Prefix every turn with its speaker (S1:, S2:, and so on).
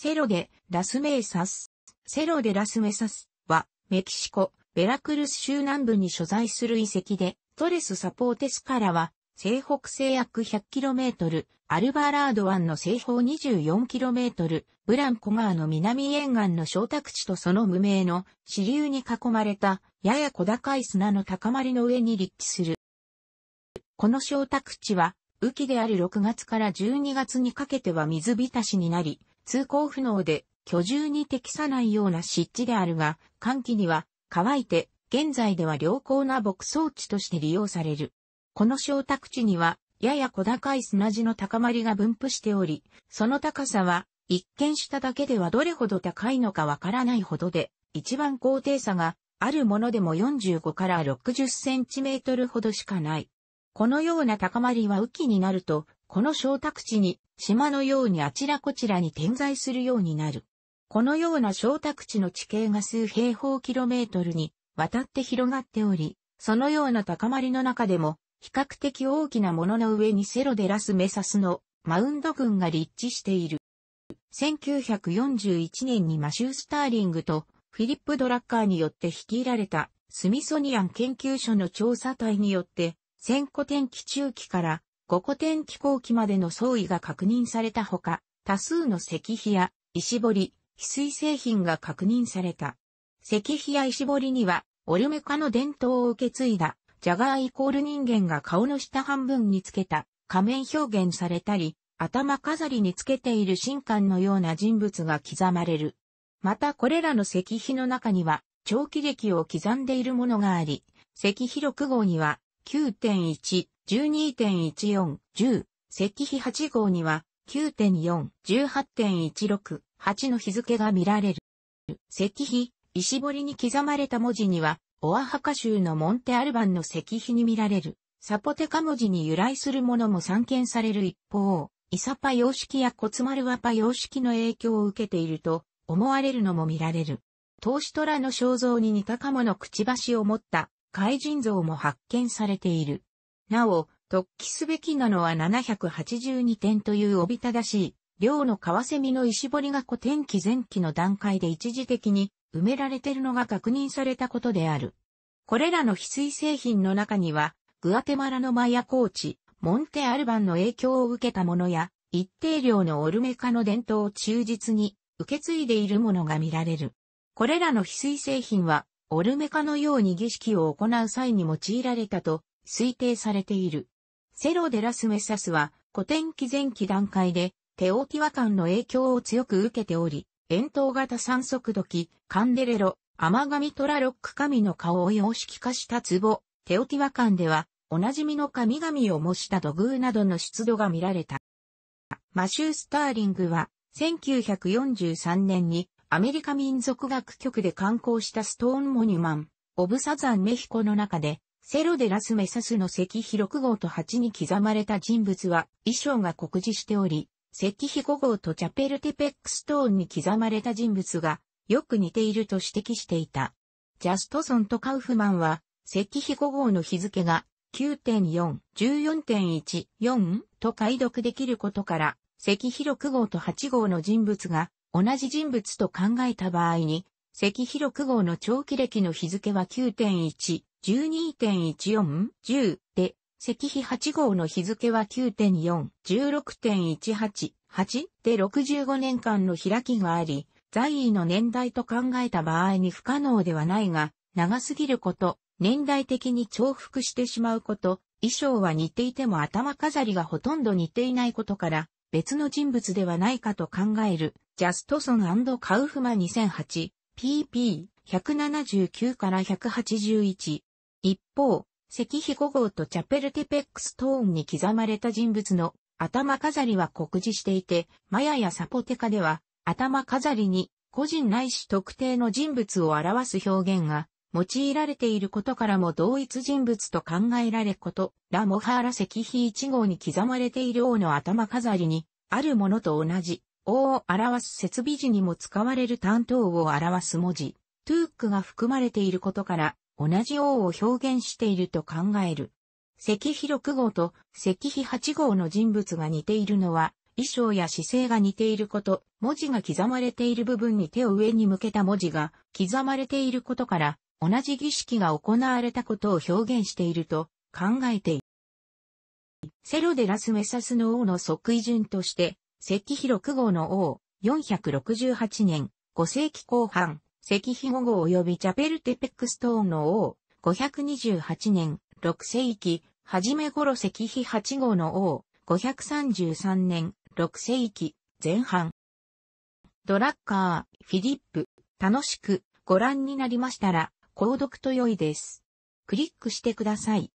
S1: セロデ・ラスメーサス。セロデ・ラスメサスは、メキシコ、ベラクルス州南部に所在する遺跡で、トレス・サポーテスからは、西北西約 100km、アルバーラード湾の西方 24km、ブランコ川の南沿岸の小宅地とその無名の支流に囲まれた、やや小高い砂の高まりの上に立地する。この小宅地は、雨季である6月から12月にかけては水浸しになり、通行不能で居住に適さないような湿地であるが、寒気には乾いて、現在では良好な牧草地として利用される。この小宅地には、やや小高い砂地の高まりが分布しており、その高さは、一見しただけではどれほど高いのかわからないほどで、一番高低差が、あるものでも45から60センチメートルほどしかない。このような高まりは雨季になると、この小宅地に島のようにあちらこちらに点在するようになる。このような小宅地の地形が数平方キロメートルにわたって広がっており、そのような高まりの中でも、比較的大きなものの上にセロデラスメサスのマウンド群が立地している。1941年にマシュー・スターリングとフィリップ・ドラッカーによって率いられたスミソニアン研究所の調査隊によって、戦後天気中期から五古典気後期までの相違が確認されたほか、多数の石碑や石彫、り、翡翠製品が確認された。石碑や石彫りには、オルメカの伝統を受け継いだ、ジャガーイコール人間が顔の下半分につけた仮面表現されたり、頭飾りにつけている神官のような人物が刻まれる。またこれらの石碑の中には、長期歴を刻んでいるものがあり、石碑6号には、9.1、12.14、10、石碑8号には、9.4、18.16、8の日付が見られる。石碑、石彫りに刻まれた文字には、オアハカ州のモンテアルバンの石碑に見られる。サポテカ文字に由来するものも散見される一方、イサパ様式やコツマルワパ様式の影響を受けていると思われるのも見られる。トーシトラの肖像に似たカモのくちばしを持った怪人像も発見されている。なお、突起すべきなのは782点というおびただしい、量のカワセミの石彫りが古典期前期の段階で一時的に埋められているのが確認されたことである。これらの翡翠製品の中には、グアテマラのマヤコーチ、モンテアルバンの影響を受けたものや、一定量のオルメカの伝統を忠実に受け継いでいるものが見られる。これらの翡翠製品は、オルメカのように儀式を行う際に用いられたと推定されている。セロデラスメサスは古典期前期段階でテオティワカンの影響を強く受けており、円筒型三足時、カンデレロ、甘神トラロック神の顔を様式化した壺、テオティワカンでは、おなじみの神々を模した土偶などの出土が見られた。マシュー・スターリングは、1943年にアメリカ民族学局で刊行したストーンモニュマン、オブサザンメヒコの中で、セロデラス・メサスの石碑6号と8に刻まれた人物は、衣装が告示しており、石碑5号とチャペルテペックストーンに刻まれた人物が、よく似ていると指摘していた。ジャストソンとカウフマンは、石碑5号の日付が9.4、14.1、4と解読できることから、石碑6号と8号の人物が同じ人物と考えた場合に、石碑6号の長期歴の日付は9.1、12.1410で、石碑8号の日付は9.4、16.18、8で65年間の開きがあり、在位の年代と考えた場合に不可能ではないが、長すぎること、年代的に重複してしまうこと、衣装は似ていても頭飾りがほとんど似ていないことから、別の人物ではないかと考える、ジャストソンカウフマ 2008PP179 から181一方、石碑5号とチャペルティペックストーンに刻まれた人物の頭飾りは酷似していて、マヤやサポテカでは頭飾りに個人ないし特定の人物を表す表現が用いられていることからも同一人物と考えられこと、ラモハーラ石碑1号に刻まれている王の頭飾りにあるものと同じ、王を表す設備時にも使われる担当を表す文字、トゥークが含まれていることから、同じ王を表現していると考える。石碑六号と石碑8号の人物が似ているのは、衣装や姿勢が似ていること、文字が刻まれている部分に手を上に向けた文字が刻まれていることから、同じ儀式が行われたことを表現していると考えている。セロデラスメサスの王の即位順として、石碑六号の王、468年、5世紀後半、石碑5号及びチャペルテペックストーンの王、528年、6世紀、はじめ頃石碑8号の王、533年、6世紀、前半。ドラッカー、フィリップ、楽しくご覧になりましたら、購読と良いです。クリックしてください。